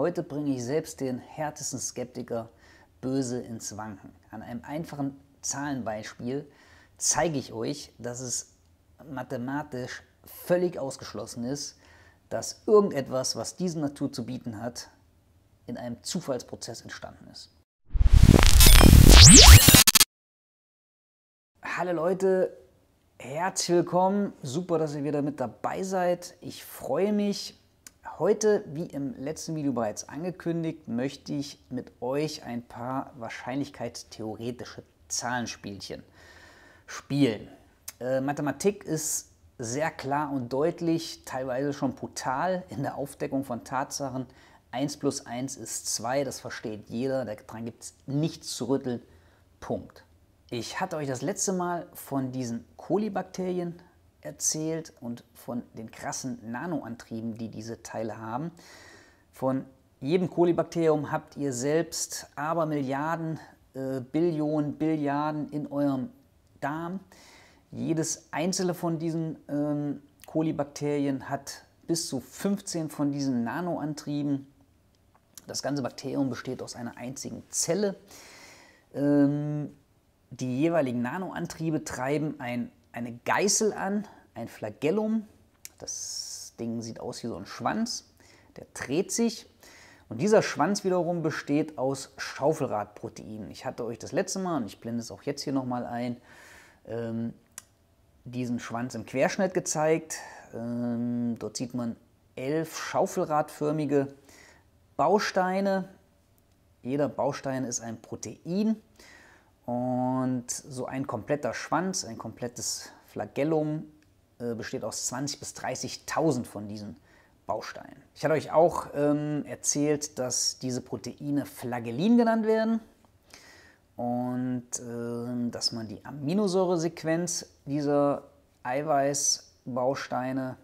Heute bringe ich selbst den härtesten Skeptiker böse ins Wanken. An einem einfachen Zahlenbeispiel zeige ich euch, dass es mathematisch völlig ausgeschlossen ist, dass irgendetwas, was diese Natur zu bieten hat, in einem Zufallsprozess entstanden ist. Hallo Leute, herzlich willkommen. Super, dass ihr wieder mit dabei seid. Ich freue mich. Heute, wie im letzten Video bereits angekündigt, möchte ich mit euch ein paar wahrscheinlichkeitstheoretische Zahlenspielchen spielen. Äh, Mathematik ist sehr klar und deutlich, teilweise schon brutal in der Aufdeckung von Tatsachen. 1 plus 1 ist 2, das versteht jeder, daran gibt es nichts zu rütteln. Punkt. Ich hatte euch das letzte Mal von diesen Kolibakterien erzählt und von den krassen Nanoantrieben, die diese Teile haben. Von jedem Kolibakterium habt ihr selbst aber Milliarden, äh, Billionen, Billiarden in eurem Darm. Jedes einzelne von diesen ähm, Kolibakterien hat bis zu 15 von diesen Nanoantrieben. Das ganze Bakterium besteht aus einer einzigen Zelle. Ähm, die jeweiligen Nanoantriebe treiben ein, eine Geißel an, ein Flagellum. Das Ding sieht aus wie so ein Schwanz. Der dreht sich. Und dieser Schwanz wiederum besteht aus Schaufelradproteinen. Ich hatte euch das letzte Mal, und ich blende es auch jetzt hier nochmal ein, ähm, diesen Schwanz im Querschnitt gezeigt. Ähm, dort sieht man elf schaufelradförmige Bausteine. Jeder Baustein ist ein Protein. Und so ein kompletter Schwanz, ein komplettes Flagellum äh, besteht aus 20.000 bis 30.000 von diesen Bausteinen. Ich hatte euch auch ähm, erzählt, dass diese Proteine Flagellin genannt werden und äh, dass man die Aminosäuresequenz dieser Eiweißbausteine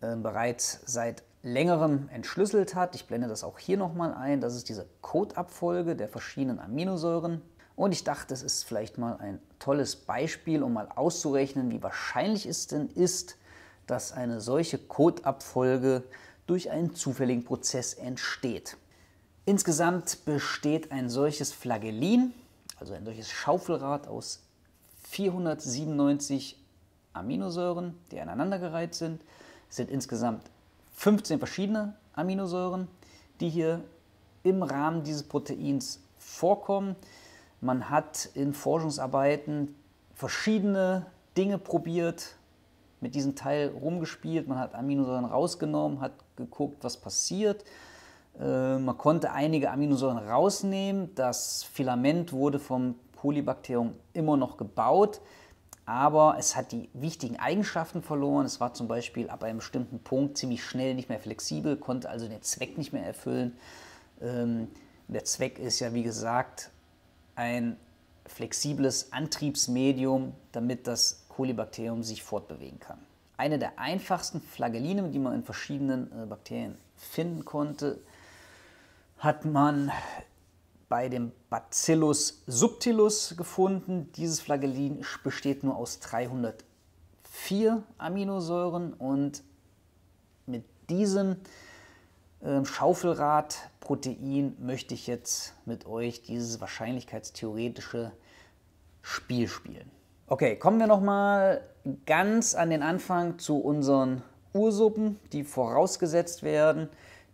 äh, bereits seit längerem entschlüsselt hat. Ich blende das auch hier nochmal ein. Das ist diese Codeabfolge der verschiedenen Aminosäuren und ich dachte, das ist vielleicht mal ein tolles Beispiel, um mal auszurechnen, wie wahrscheinlich es denn ist, dass eine solche Codeabfolge durch einen zufälligen Prozess entsteht. Insgesamt besteht ein solches Flagellin, also ein solches Schaufelrad aus 497 Aminosäuren, die aneinandergereiht sind. Es sind insgesamt 15 verschiedene Aminosäuren, die hier im Rahmen dieses Proteins vorkommen. Man hat in Forschungsarbeiten verschiedene Dinge probiert, mit diesem Teil rumgespielt, man hat Aminosäuren rausgenommen, hat geguckt, was passiert. Äh, man konnte einige Aminosäuren rausnehmen. Das Filament wurde vom Polybakterium immer noch gebaut, aber es hat die wichtigen Eigenschaften verloren. Es war zum Beispiel ab einem bestimmten Punkt ziemlich schnell nicht mehr flexibel, konnte also den Zweck nicht mehr erfüllen. Ähm, der Zweck ist ja, wie gesagt, ein flexibles Antriebsmedium, damit das Kolibakterium sich fortbewegen kann. Eine der einfachsten Flagellinen, die man in verschiedenen äh, Bakterien finden konnte, hat man bei dem Bacillus subtilus gefunden. Dieses Flagellin besteht nur aus 304 Aminosäuren und mit diesem ähm, Schaufelradprotein möchte ich jetzt mit euch dieses wahrscheinlichkeitstheoretische Spiel spielen. Okay, kommen wir nochmal ganz an den Anfang zu unseren Ursuppen, die vorausgesetzt werden,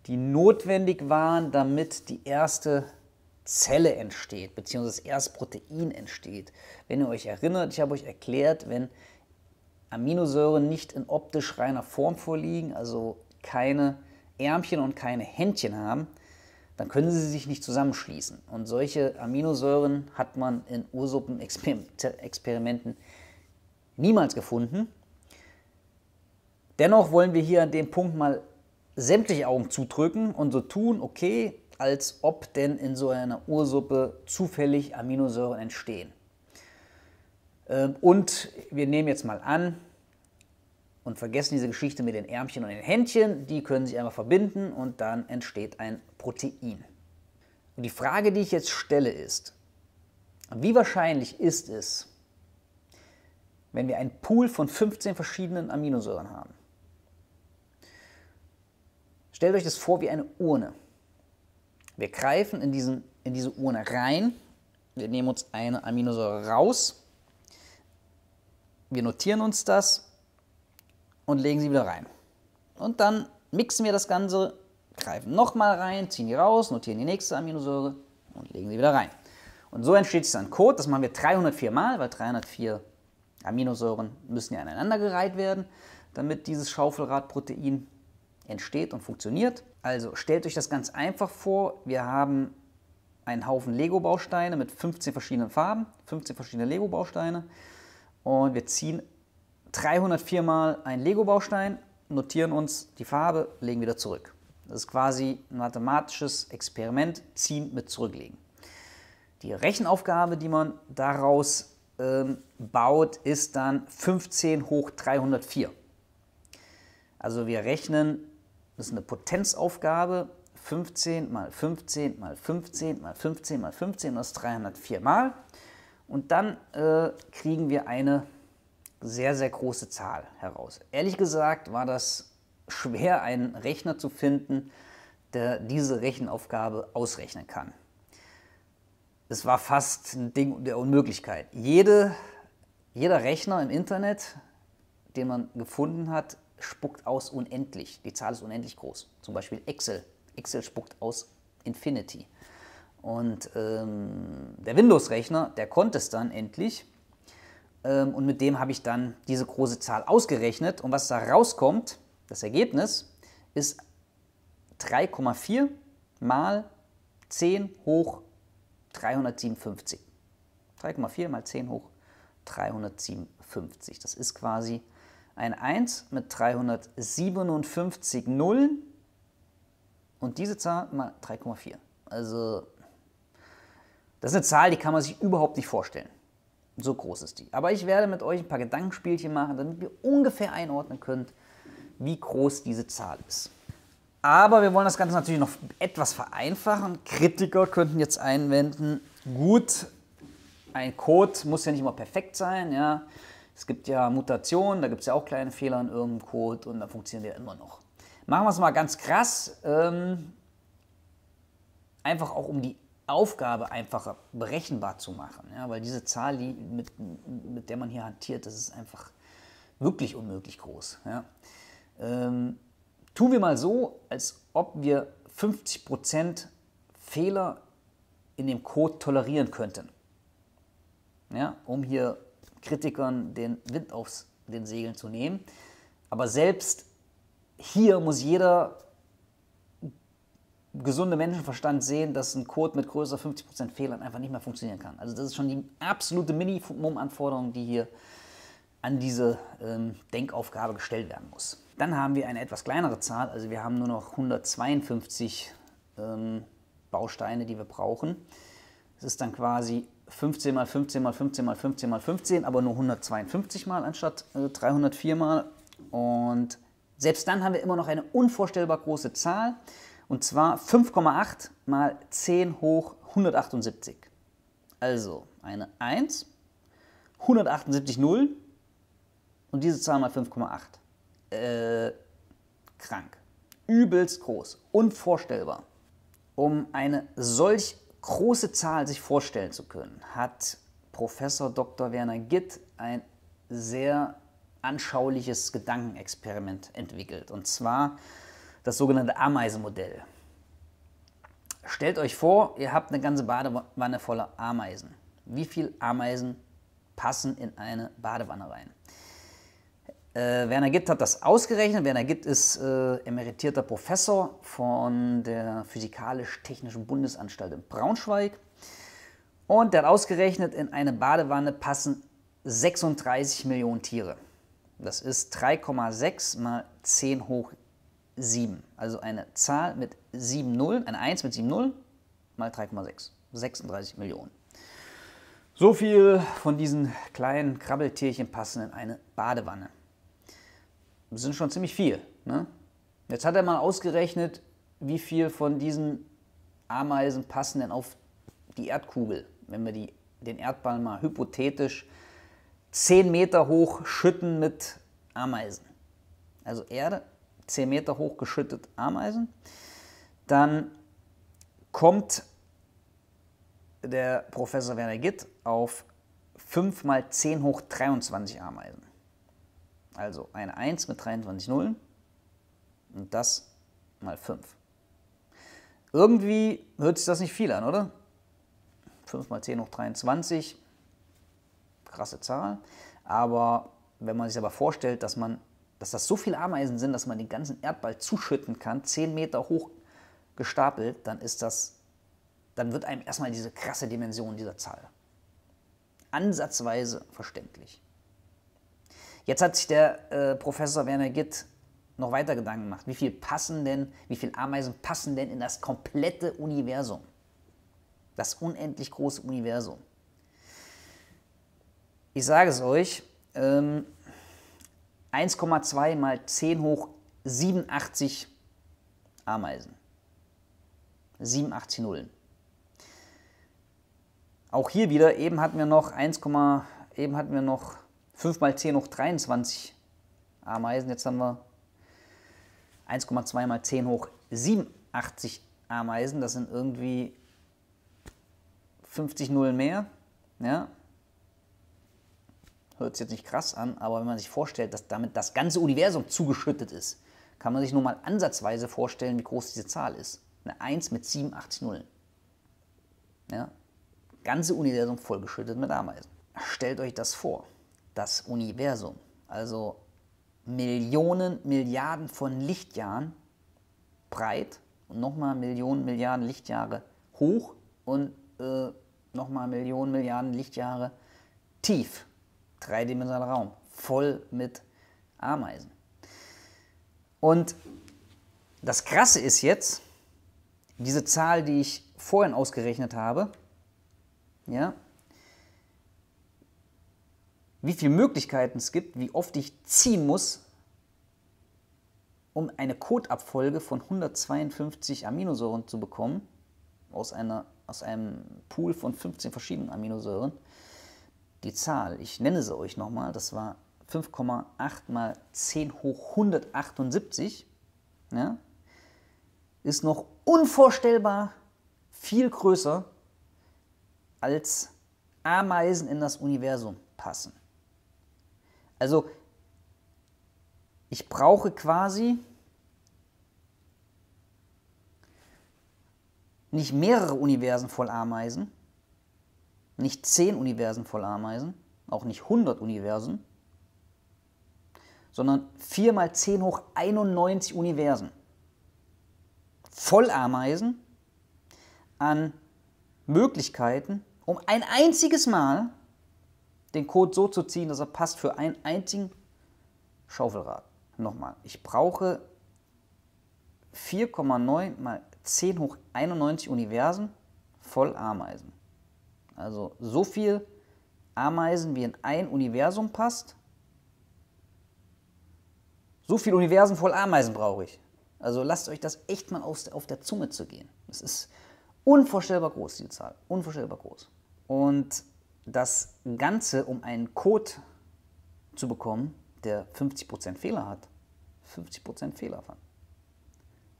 die notwendig waren, damit die erste Zelle entsteht, beziehungsweise das erste Protein entsteht. Wenn ihr euch erinnert, ich habe euch erklärt, wenn Aminosäuren nicht in optisch reiner Form vorliegen, also keine Ärmchen und keine Händchen haben, dann können sie sich nicht zusammenschließen. Und solche Aminosäuren hat man in Ursuppenexperimenten niemals gefunden. Dennoch wollen wir hier an dem Punkt mal sämtliche Augen zudrücken und so tun, okay, als ob denn in so einer Ursuppe zufällig Aminosäuren entstehen. Ähm, und wir nehmen jetzt mal an, und vergessen diese Geschichte mit den Ärmchen und den Händchen. Die können sich einmal verbinden und dann entsteht ein Protein. Und die Frage, die ich jetzt stelle, ist, wie wahrscheinlich ist es, wenn wir einen Pool von 15 verschiedenen Aminosäuren haben? Stellt euch das vor wie eine Urne. Wir greifen in, diesen, in diese Urne rein, wir nehmen uns eine Aminosäure raus, wir notieren uns das und legen sie wieder rein. Und dann mixen wir das Ganze, greifen nochmal rein, ziehen die raus, notieren die nächste Aminosäure und legen sie wieder rein. Und so entsteht jetzt ein Code, das machen wir 304 Mal, weil 304 Aminosäuren müssen ja aneinander gereiht werden, damit dieses Schaufelradprotein entsteht und funktioniert. Also stellt euch das ganz einfach vor, wir haben einen Haufen Lego-Bausteine mit 15 verschiedenen Farben, 15 verschiedene Lego-Bausteine und wir ziehen 304 mal einen Lego-Baustein, notieren uns die Farbe, legen wieder zurück. Das ist quasi ein mathematisches Experiment, ziehen mit zurücklegen. Die Rechenaufgabe, die man daraus ähm, baut, ist dann 15 hoch 304. Also wir rechnen, das ist eine Potenzaufgabe, 15 mal 15 mal 15 mal 15 mal 15, das ist 304 mal. Und dann äh, kriegen wir eine sehr, sehr große Zahl heraus. Ehrlich gesagt war das schwer, einen Rechner zu finden, der diese Rechenaufgabe ausrechnen kann. Es war fast ein Ding der Unmöglichkeit. Jede, jeder Rechner im Internet, den man gefunden hat, spuckt aus unendlich. Die Zahl ist unendlich groß. Zum Beispiel Excel. Excel spuckt aus Infinity. Und ähm, der Windows-Rechner, der konnte es dann endlich ähm, und mit dem habe ich dann diese große Zahl ausgerechnet. Und was da rauskommt, das Ergebnis, ist 3,4 mal 10 hoch 357. 3,4 mal 10 hoch 357. Das ist quasi ein 1 mit 357 Nullen und diese Zahl mal 3,4. Also das ist eine Zahl, die kann man sich überhaupt nicht vorstellen. So groß ist die. Aber ich werde mit euch ein paar Gedankenspielchen machen, damit ihr ungefähr einordnen könnt, wie groß diese Zahl ist. Aber wir wollen das Ganze natürlich noch etwas vereinfachen. Kritiker könnten jetzt einwenden, gut, ein Code muss ja nicht immer perfekt sein. Ja. Es gibt ja Mutationen, da gibt es ja auch kleine Fehler in irgendeinem Code und dann funktioniert der immer noch. Machen wir es mal ganz krass. Ähm, einfach auch um die Aufgabe einfacher berechenbar zu machen. Ja, weil diese Zahl, die, mit, mit der man hier hantiert, das ist einfach wirklich unmöglich groß. Ja. Ähm, tun wir mal so, als ob wir 50% Fehler in dem Code tolerieren könnten, ja, um hier Kritikern den Wind aus den Segeln zu nehmen. Aber selbst hier muss jeder gesunde Menschenverstand sehen, dass ein Code mit größer 50% Fehlern einfach nicht mehr funktionieren kann. Also das ist schon die absolute Minimum-Anforderung, die hier an diese ähm, Denkaufgabe gestellt werden muss. Dann haben wir eine etwas kleinere Zahl, also wir haben nur noch 152 ähm, Bausteine, die wir brauchen. Das ist dann quasi 15 mal 15 mal 15 mal 15 mal 15, aber nur 152 mal anstatt äh, 304 mal. Und selbst dann haben wir immer noch eine unvorstellbar große Zahl. Und zwar 5,8 mal 10 hoch 178. Also eine 1, 178 0 und diese Zahl mal 5,8. Äh, krank. Übelst groß. Unvorstellbar. Um eine solch große Zahl sich vorstellen zu können, hat Professor Dr. Werner Gitt ein sehr anschauliches Gedankenexperiment entwickelt. Und zwar das sogenannte Ameisenmodell. Stellt euch vor, ihr habt eine ganze Badewanne voller Ameisen. Wie viele Ameisen passen in eine Badewanne rein? Äh, Werner Gitt hat das ausgerechnet. Werner Gitt ist äh, emeritierter Professor von der Physikalisch-Technischen Bundesanstalt in Braunschweig. Und der hat ausgerechnet, in eine Badewanne passen 36 Millionen Tiere. Das ist 3,6 mal 10 hoch 7. Also eine Zahl mit 7 Nullen, eine 1 mit 7 Nullen mal 3,6. 36 Millionen. So viel von diesen kleinen Krabbeltierchen passen in eine Badewanne. Das sind schon ziemlich viel. Ne? Jetzt hat er mal ausgerechnet, wie viel von diesen Ameisen passen denn auf die Erdkugel. Wenn wir die, den Erdball mal hypothetisch 10 Meter hoch schütten mit Ameisen. Also Erde 10 Meter hoch geschüttet Ameisen. Dann kommt der Professor Werner Gitt auf 5 mal 10 hoch 23 Ameisen. Also eine 1 mit 23 Nullen und das mal 5. Irgendwie hört sich das nicht viel an, oder? 5 mal 10 hoch 23, krasse Zahl. Aber wenn man sich aber vorstellt, dass man dass das so viele Ameisen sind, dass man den ganzen Erdball zuschütten kann, zehn Meter hoch gestapelt, dann ist das, dann wird einem erstmal diese krasse Dimension dieser Zahl ansatzweise verständlich. Jetzt hat sich der äh, Professor Werner Gitt noch weiter Gedanken gemacht. Wie viel passen denn, wie viele Ameisen passen denn in das komplette Universum? Das unendlich große Universum. Ich sage es euch, ähm, 1,2 mal 10 hoch 87 Ameisen. 87 Nullen. Auch hier wieder, eben hatten wir noch 1, eben hatten wir noch 5 mal 10 hoch 23 Ameisen. Jetzt haben wir 1,2 mal 10 hoch 87 Ameisen. Das sind irgendwie 50 Nullen mehr. Ja, hört sich jetzt nicht krass an, aber wenn man sich vorstellt, dass damit das ganze Universum zugeschüttet ist, kann man sich nur mal ansatzweise vorstellen, wie groß diese Zahl ist. Eine 1 mit 87 Nullen. Ja? Ganze Universum vollgeschüttet mit Ameisen. Stellt euch das vor. Das Universum, also Millionen, Milliarden von Lichtjahren breit und nochmal Millionen, Milliarden Lichtjahre hoch und äh, nochmal Millionen, Milliarden Lichtjahre tief dreidimensionaler Raum, voll mit Ameisen. Und das Krasse ist jetzt, diese Zahl, die ich vorhin ausgerechnet habe, ja, wie viele Möglichkeiten es gibt, wie oft ich ziehen muss, um eine Codeabfolge von 152 Aminosäuren zu bekommen, aus, einer, aus einem Pool von 15 verschiedenen Aminosäuren, die Zahl, ich nenne sie euch nochmal, das war 5,8 mal 10 hoch 178, ja, ist noch unvorstellbar viel größer, als Ameisen in das Universum passen. Also ich brauche quasi nicht mehrere Universen voll Ameisen, nicht 10 Universen voll Ameisen, auch nicht 100 Universen, sondern 4 mal 10 hoch 91 Universen voll Ameisen an Möglichkeiten, um ein einziges Mal den Code so zu ziehen, dass er passt für einen einzigen Schaufelrad. Nochmal, ich brauche 4,9 mal 10 hoch 91 Universen voll Ameisen. Also so viel Ameisen, wie in ein Universum passt. So viel Universen voll Ameisen brauche ich. Also lasst euch das echt mal aus, auf der Zunge zu gehen. Das ist unvorstellbar groß, die Zahl. Unvorstellbar groß. Und das Ganze, um einen Code zu bekommen, der 50% Fehler hat. 50% Fehler hat.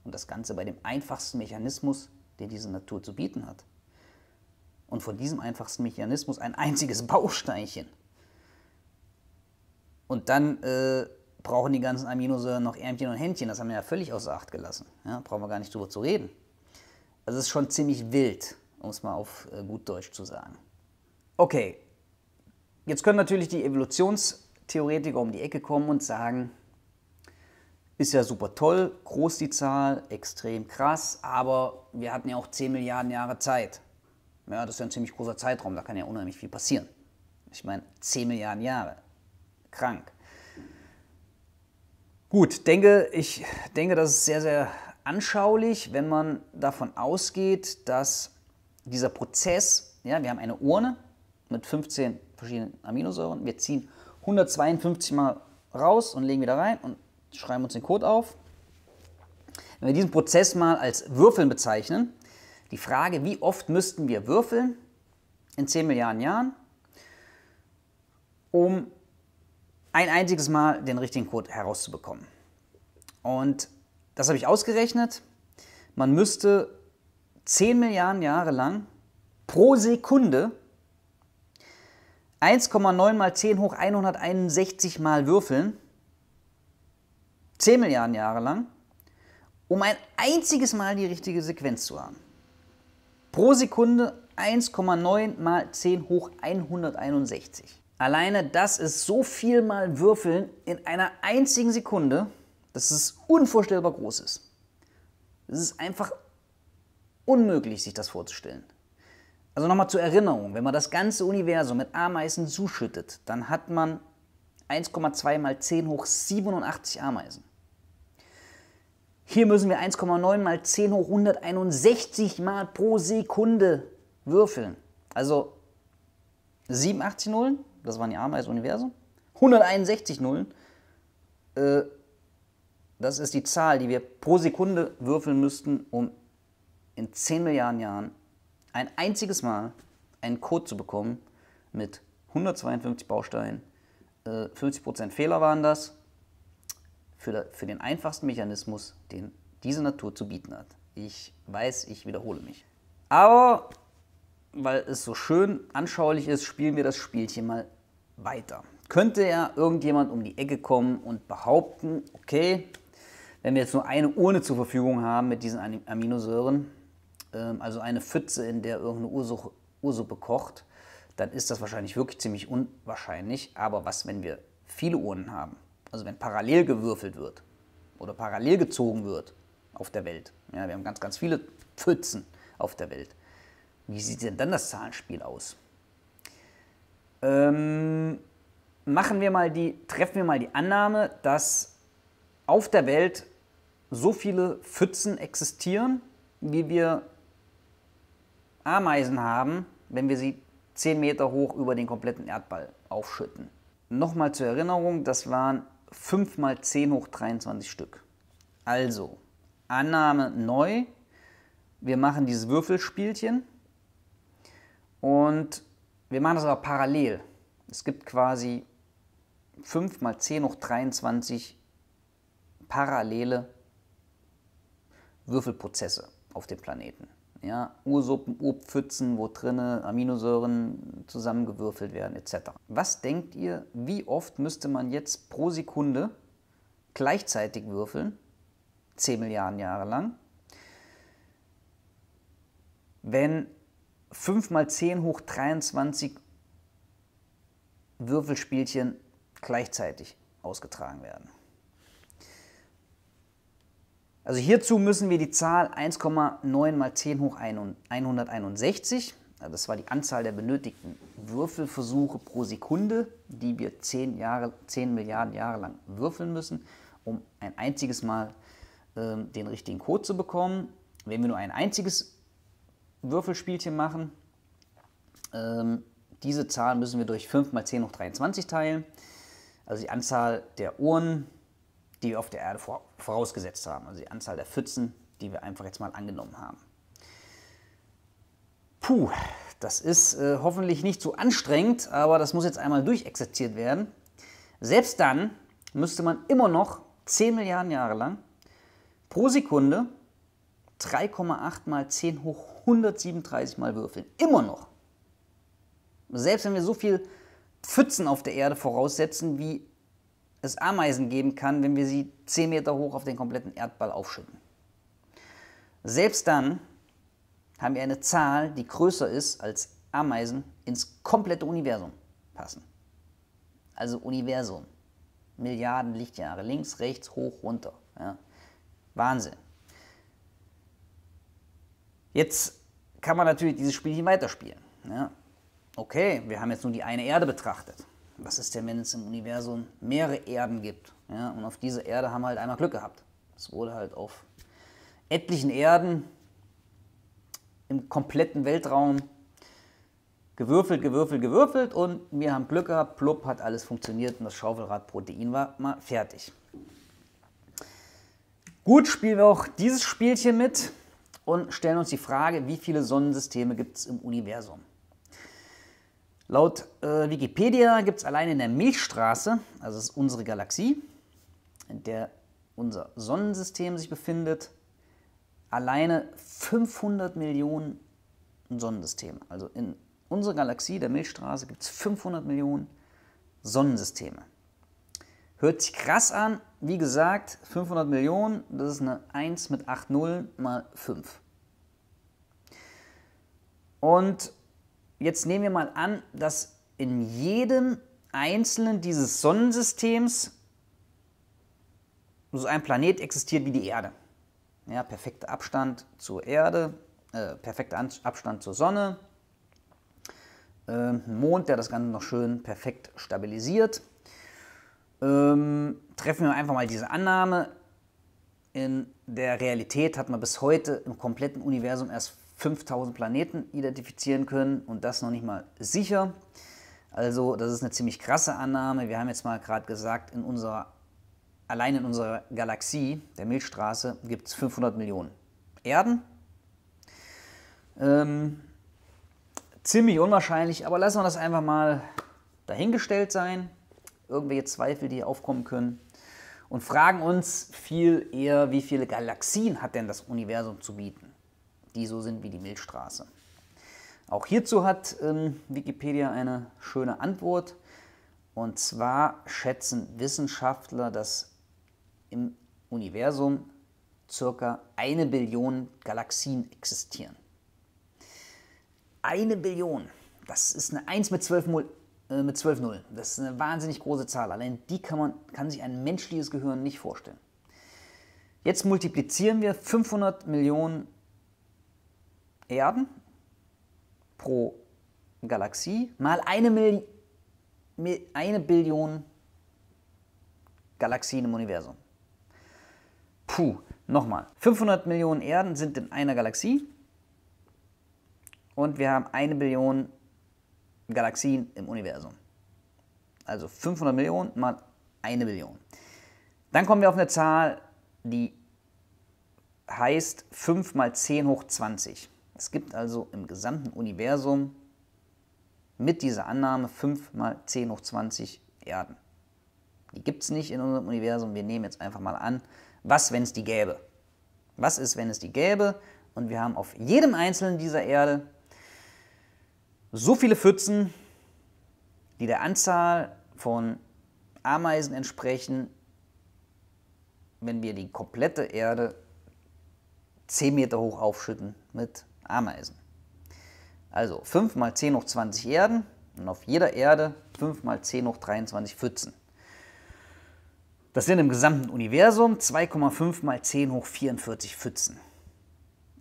Und das Ganze bei dem einfachsten Mechanismus, den diese Natur zu bieten hat und von diesem einfachsten Mechanismus ein einziges Bausteinchen. Und dann äh, brauchen die ganzen Aminosäuren noch Ärmchen und Händchen. Das haben wir ja völlig außer Acht gelassen. Ja, brauchen wir gar nicht drüber zu reden. Also es ist schon ziemlich wild, um es mal auf äh, gut Deutsch zu sagen. Okay, jetzt können natürlich die Evolutionstheoretiker um die Ecke kommen und sagen, ist ja super toll, groß die Zahl, extrem krass, aber wir hatten ja auch 10 Milliarden Jahre Zeit. Ja, das ist ja ein ziemlich großer Zeitraum, da kann ja unheimlich viel passieren. Ich meine, 10 Milliarden Jahre. Krank. Gut, denke, ich denke, das ist sehr, sehr anschaulich, wenn man davon ausgeht, dass dieser Prozess, ja, wir haben eine Urne mit 15 verschiedenen Aminosäuren, wir ziehen 152 mal raus und legen wieder rein und schreiben uns den Code auf. Wenn wir diesen Prozess mal als Würfeln bezeichnen, die Frage, wie oft müssten wir würfeln in 10 Milliarden Jahren, um ein einziges Mal den richtigen Code herauszubekommen. Und das habe ich ausgerechnet. Man müsste 10 Milliarden Jahre lang pro Sekunde 1,9 mal 10 hoch 161 mal würfeln, 10 Milliarden Jahre lang, um ein einziges Mal die richtige Sequenz zu haben. Pro Sekunde 1,9 mal 10 hoch 161. Alleine das ist so viel mal Würfeln in einer einzigen Sekunde, dass es unvorstellbar groß ist. Es ist einfach unmöglich, sich das vorzustellen. Also nochmal zur Erinnerung, wenn man das ganze Universum mit Ameisen zuschüttet, dann hat man 1,2 mal 10 hoch 87 Ameisen. Hier müssen wir 1,9 mal 10 hoch 161 mal pro Sekunde würfeln. Also 87 Nullen, das waren die Ameisen Universum. 161 Nullen, äh, das ist die Zahl, die wir pro Sekunde würfeln müssten, um in 10 Milliarden Jahren ein einziges Mal einen Code zu bekommen mit 152 Bausteinen. Äh, 50% Fehler waren das für, für den einfachsten Mechanismus, den diese Natur zu bieten hat. Ich weiß, ich wiederhole mich. Aber weil es so schön anschaulich ist, spielen wir das Spielchen mal weiter. Könnte ja irgendjemand um die Ecke kommen und behaupten, okay, wenn wir jetzt nur eine Urne zur Verfügung haben mit diesen Aminosäuren, ähm, also eine Pfütze, in der irgendeine Ursuche, Ursuppe kocht, dann ist das wahrscheinlich wirklich ziemlich unwahrscheinlich. Aber was, wenn wir viele Urnen haben? also wenn parallel gewürfelt wird oder parallel gezogen wird auf der Welt, ja, wir haben ganz, ganz viele Pfützen auf der Welt, wie sieht denn dann das Zahlenspiel aus? Ähm, machen wir mal die, treffen wir mal die Annahme, dass auf der Welt so viele Pfützen existieren, wie wir Ameisen haben, wenn wir sie 10 Meter hoch über den kompletten Erdball aufschütten. Nochmal zur Erinnerung, das waren 5 mal 10 hoch 23 Stück. Also, Annahme neu. Wir machen dieses Würfelspielchen und wir machen das aber parallel. Es gibt quasi 5 mal 10 hoch 23 parallele Würfelprozesse auf dem Planeten ja, Ursuppen, Urpfützen, wo drinnen Aminosäuren zusammengewürfelt werden etc. Was denkt ihr, wie oft müsste man jetzt pro Sekunde gleichzeitig würfeln, 10 Milliarden Jahre lang, wenn 5 mal 10 hoch 23 Würfelspielchen gleichzeitig ausgetragen werden? Also hierzu müssen wir die Zahl 1,9 mal 10 hoch 161, also das war die Anzahl der benötigten Würfelversuche pro Sekunde, die wir 10, Jahre, 10 Milliarden Jahre lang würfeln müssen, um ein einziges Mal äh, den richtigen Code zu bekommen. Wenn wir nur ein einziges Würfelspielchen machen, ähm, diese Zahl müssen wir durch 5 mal 10 hoch 23 teilen. Also die Anzahl der Ohren die wir auf der Erde vorausgesetzt haben, also die Anzahl der Pfützen, die wir einfach jetzt mal angenommen haben. Puh, das ist äh, hoffentlich nicht zu so anstrengend, aber das muss jetzt einmal durchexerziert werden. Selbst dann müsste man immer noch 10 Milliarden Jahre lang pro Sekunde 3,8 mal 10 hoch 137 mal würfeln. Immer noch. Selbst wenn wir so viel Pfützen auf der Erde voraussetzen, wie es Ameisen geben kann, wenn wir sie 10 Meter hoch auf den kompletten Erdball aufschütten. Selbst dann haben wir eine Zahl, die größer ist, als Ameisen ins komplette Universum passen. Also Universum. Milliarden Lichtjahre. Links, rechts, hoch, runter. Ja. Wahnsinn. Jetzt kann man natürlich dieses Spielchen weiterspielen. Ja. Okay, wir haben jetzt nur die eine Erde betrachtet was ist denn, wenn es im Universum mehrere Erden gibt? Ja, und auf diese Erde haben wir halt einmal Glück gehabt. Es wurde halt auf etlichen Erden im kompletten Weltraum gewürfelt, gewürfelt, gewürfelt und wir haben Glück gehabt, plupp, hat alles funktioniert und das Schaufelradprotein war mal fertig. Gut, spielen wir auch dieses Spielchen mit und stellen uns die Frage, wie viele Sonnensysteme gibt es im Universum? Laut äh, Wikipedia gibt es allein in der Milchstraße, also das ist unsere Galaxie, in der unser Sonnensystem sich befindet, alleine 500 Millionen Sonnensysteme. Also in unserer Galaxie, der Milchstraße, gibt es 500 Millionen Sonnensysteme. Hört sich krass an, wie gesagt, 500 Millionen, das ist eine 1 mit 8 Nullen mal 5. Und jetzt nehmen wir mal an, dass in jedem einzelnen dieses Sonnensystems so ein Planet existiert wie die Erde. Ja, perfekter Abstand zur Erde, äh, perfekter Abstand zur Sonne, ähm, Mond, der das Ganze noch schön perfekt stabilisiert. Ähm, treffen wir einfach mal diese Annahme. In der Realität hat man bis heute im kompletten Universum erst 5000 Planeten identifizieren können und das noch nicht mal sicher. Also das ist eine ziemlich krasse Annahme. Wir haben jetzt mal gerade gesagt, in unserer, allein in unserer Galaxie, der Milchstraße, gibt es 500 Millionen Erden. Ähm, ziemlich unwahrscheinlich, aber lassen wir das einfach mal dahingestellt sein. Irgendwelche Zweifel, die aufkommen können. Und fragen uns viel eher, wie viele Galaxien hat denn das Universum zu bieten? die so sind wie die Milchstraße. Auch hierzu hat ähm, Wikipedia eine schöne Antwort. Und zwar schätzen Wissenschaftler, dass im Universum circa eine Billion Galaxien existieren. Eine Billion, das ist eine 1 mit 12, Mol, äh, mit 12 Null. Das ist eine wahnsinnig große Zahl. Allein die kann, man, kann sich ein menschliches Gehirn nicht vorstellen. Jetzt multiplizieren wir 500 Millionen Erden pro Galaxie mal eine, Milli eine Billion Galaxien im Universum. Puh, nochmal. 500 Millionen Erden sind in einer Galaxie und wir haben eine Billion Galaxien im Universum. Also 500 Millionen mal eine Billion. Dann kommen wir auf eine Zahl, die heißt 5 mal 10 hoch 20. Es gibt also im gesamten Universum mit dieser Annahme 5 mal 10 hoch 20 Erden. Die gibt es nicht in unserem Universum. Wir nehmen jetzt einfach mal an, was, wenn es die gäbe? Was ist, wenn es die gäbe? Und wir haben auf jedem einzelnen dieser Erde so viele Pfützen, die der Anzahl von Ameisen entsprechen, wenn wir die komplette Erde 10 Meter hoch aufschütten mit Ameisen. Also 5 mal 10 hoch 20 Erden und auf jeder Erde 5 mal 10 hoch 23 Pfützen. Das sind im gesamten Universum 2,5 mal 10 hoch 44 Pfützen.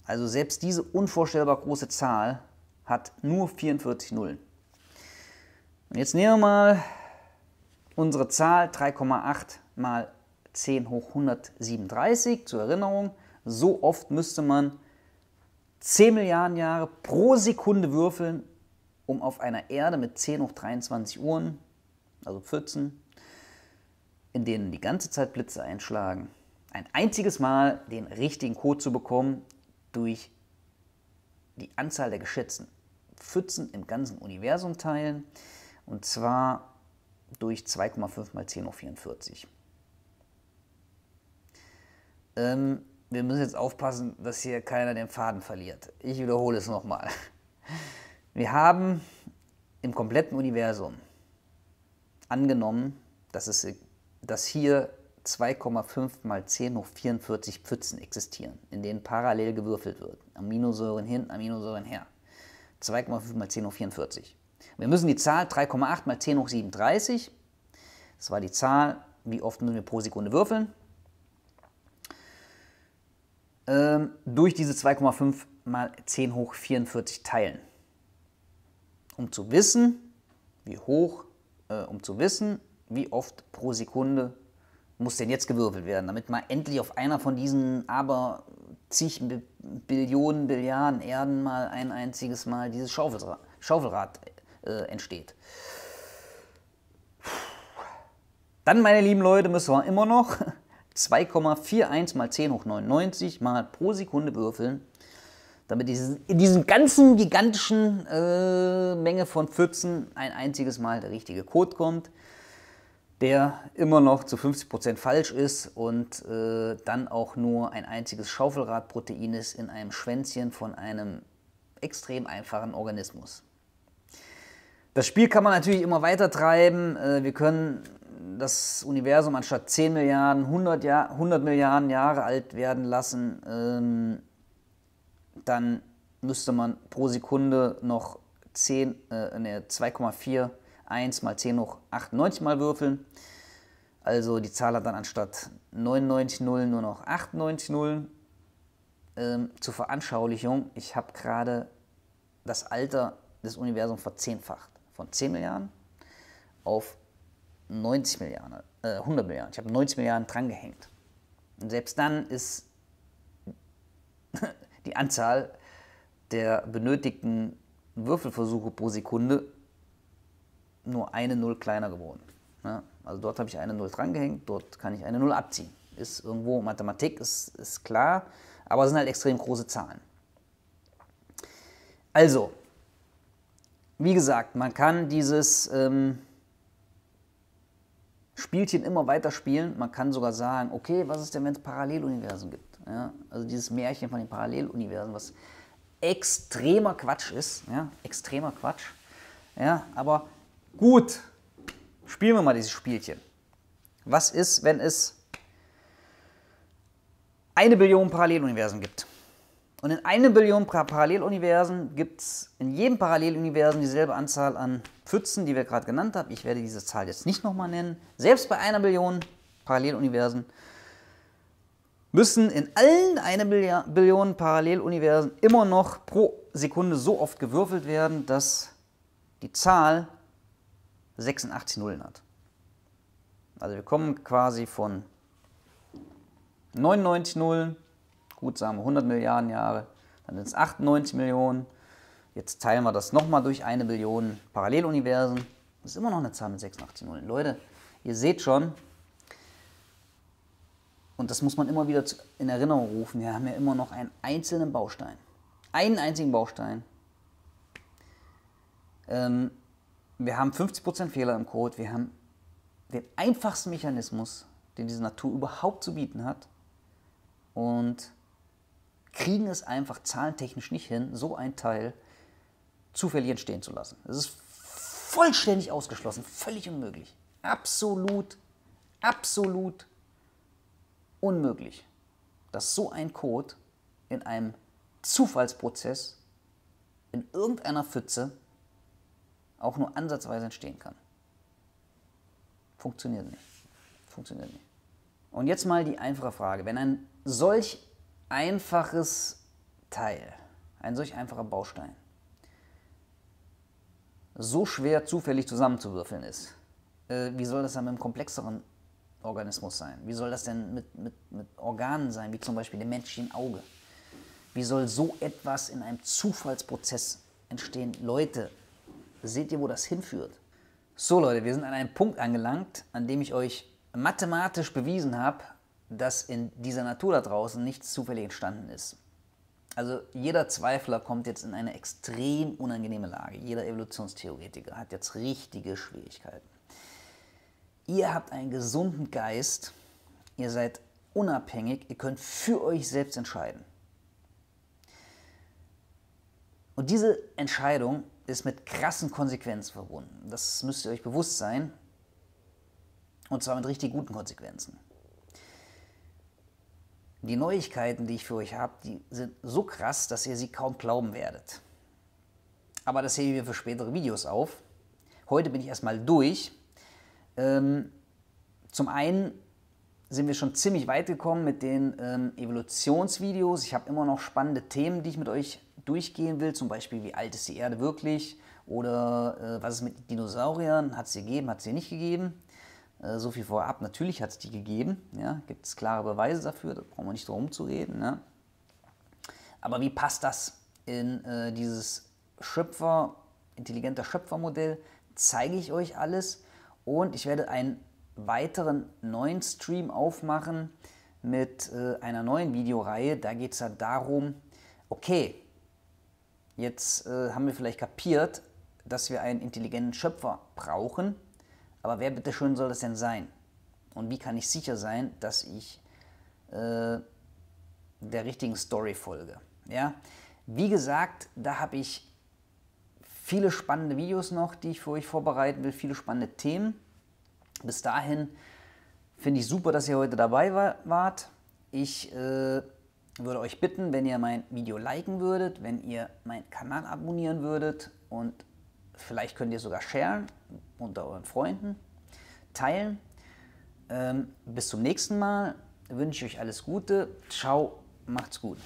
Also selbst diese unvorstellbar große Zahl hat nur 44 Nullen. Und jetzt nehmen wir mal unsere Zahl 3,8 mal 10 hoch 137 zur Erinnerung. So oft müsste man 10 Milliarden Jahre pro Sekunde würfeln, um auf einer Erde mit 10 hoch 23 Uhren, also 14, in denen die ganze Zeit Blitze einschlagen, ein einziges Mal den richtigen Code zu bekommen durch die Anzahl der geschätzten Pfützen im ganzen Universum teilen und zwar durch 2,5 mal 10 hoch 44. Ähm, wir müssen jetzt aufpassen, dass hier keiner den Faden verliert. Ich wiederhole es nochmal. Wir haben im kompletten Universum angenommen, dass, es, dass hier 2,5 mal 10 hoch 44 Pfützen existieren, in denen parallel gewürfelt wird. Aminosäuren hin, Aminosäuren her. 2,5 mal 10 hoch 44. Wir müssen die Zahl 3,8 mal 10 hoch 37, das war die Zahl, wie oft müssen wir pro Sekunde würfeln, ähm, durch diese 2,5 mal 10 hoch 44 teilen. Um zu wissen, wie hoch, äh, um zu wissen, wie oft pro Sekunde muss denn jetzt gewürfelt werden, damit mal endlich auf einer von diesen aber zig Billionen, Billiarden Erden mal ein einziges Mal dieses Schaufelrad, Schaufelrad äh, entsteht. Dann, meine lieben Leute, müssen wir immer noch 2,41 mal 10 hoch 99 mal pro Sekunde würfeln, damit in diesen ganzen gigantischen äh, Menge von Pfützen ein einziges Mal der richtige Code kommt, der immer noch zu 50% falsch ist und äh, dann auch nur ein einziges Schaufelradprotein ist in einem Schwänzchen von einem extrem einfachen Organismus. Das Spiel kann man natürlich immer weiter treiben. Äh, wir können das Universum anstatt 10 Milliarden, 100, Jahr, 100 Milliarden Jahre alt werden lassen, ähm, dann müsste man pro Sekunde noch 10, äh, ne, 2,41 mal 10 hoch 98 mal würfeln. Also die Zahl hat dann anstatt 99 Nullen nur noch 98 Nullen. Ähm, zur Veranschaulichung, ich habe gerade das Alter des Universums verzehnfacht. Von 10 Milliarden auf 90 Milliarden, äh, 100 Milliarden. Ich habe 90 Milliarden drangehängt. Und selbst dann ist die Anzahl der benötigten Würfelversuche pro Sekunde nur eine Null kleiner geworden. Ja? Ne? Also dort habe ich eine Null drangehängt, dort kann ich eine Null abziehen. Ist irgendwo Mathematik, ist, ist klar, aber es sind halt extrem große Zahlen. Also, wie gesagt, man kann dieses... Ähm, Spielchen immer weiter spielen. Man kann sogar sagen, okay, was ist denn, wenn es Paralleluniversen gibt? Ja? Also dieses Märchen von den Paralleluniversen, was extremer Quatsch ist. Ja? Extremer Quatsch. Ja? Aber gut, spielen wir mal dieses Spielchen. Was ist, wenn es eine Billion Paralleluniversen gibt? Und in einer Billion Paralleluniversen gibt es in jedem Paralleluniversum dieselbe Anzahl an Pfützen, die wir gerade genannt haben. Ich werde diese Zahl jetzt nicht nochmal nennen. Selbst bei einer Billion Paralleluniversen müssen in allen einer Billion Paralleluniversen immer noch pro Sekunde so oft gewürfelt werden, dass die Zahl 86 Nullen hat. Also wir kommen quasi von 99 Nullen gut, sagen wir 100 Milliarden Jahre, dann sind es 98 Millionen. Jetzt teilen wir das nochmal durch eine Billion Paralleluniversen. Das ist immer noch eine Zahl mit 86 Nullen. Leute, ihr seht schon, und das muss man immer wieder in Erinnerung rufen, wir haben ja immer noch einen einzelnen Baustein. Einen einzigen Baustein. Ähm, wir haben 50% Fehler im Code, wir haben den einfachsten Mechanismus, den diese Natur überhaupt zu bieten hat. Und kriegen es einfach zahlentechnisch nicht hin, so ein Teil zufällig entstehen zu lassen. Es ist vollständig ausgeschlossen, völlig unmöglich. Absolut, absolut unmöglich, dass so ein Code in einem Zufallsprozess in irgendeiner Pfütze auch nur ansatzweise entstehen kann. Funktioniert nicht. Funktioniert nicht. Und jetzt mal die einfache Frage. Wenn ein solch einfaches Teil, ein solch einfacher Baustein, so schwer zufällig zusammenzuwürfeln ist, äh, wie soll das dann mit einem komplexeren Organismus sein? Wie soll das denn mit, mit, mit Organen sein, wie zum Beispiel dem menschlichen Auge? Wie soll so etwas in einem Zufallsprozess entstehen? Leute, seht ihr, wo das hinführt? So Leute, wir sind an einem Punkt angelangt, an dem ich euch mathematisch bewiesen habe, dass in dieser Natur da draußen nichts zufällig entstanden ist. Also jeder Zweifler kommt jetzt in eine extrem unangenehme Lage. Jeder Evolutionstheoretiker hat jetzt richtige Schwierigkeiten. Ihr habt einen gesunden Geist, ihr seid unabhängig, ihr könnt für euch selbst entscheiden. Und diese Entscheidung ist mit krassen Konsequenzen verbunden. Das müsst ihr euch bewusst sein. Und zwar mit richtig guten Konsequenzen. Die Neuigkeiten, die ich für euch habe, die sind so krass, dass ihr sie kaum glauben werdet. Aber das heben wir für spätere Videos auf. Heute bin ich erstmal durch. Ähm, zum einen sind wir schon ziemlich weit gekommen mit den ähm, Evolutionsvideos. Ich habe immer noch spannende Themen, die ich mit euch durchgehen will. Zum Beispiel, wie alt ist die Erde wirklich? Oder äh, was ist mit Dinosauriern? Hat es sie gegeben, hat es sie nicht gegeben? Äh, so viel vorab. Natürlich hat es die gegeben, ja, gibt es klare Beweise dafür, da brauchen wir nicht drum zu reden. Ne? Aber wie passt das in äh, dieses Schöpfer, intelligenter Schöpfermodell? Zeige ich euch alles und ich werde einen weiteren neuen Stream aufmachen mit äh, einer neuen Videoreihe. Da geht es ja darum, okay, jetzt äh, haben wir vielleicht kapiert, dass wir einen intelligenten Schöpfer brauchen aber wer bitte schön soll das denn sein? Und wie kann ich sicher sein, dass ich äh, der richtigen Story folge? Ja? Wie gesagt, da habe ich viele spannende Videos noch, die ich für euch vorbereiten will, viele spannende Themen. Bis dahin finde ich super, dass ihr heute dabei war, wart. Ich äh, würde euch bitten, wenn ihr mein Video liken würdet, wenn ihr meinen Kanal abonnieren würdet und Vielleicht könnt ihr sogar sharen unter euren Freunden, teilen. Ähm, bis zum nächsten Mal. Wünsche ich euch alles Gute. Ciao, macht's gut.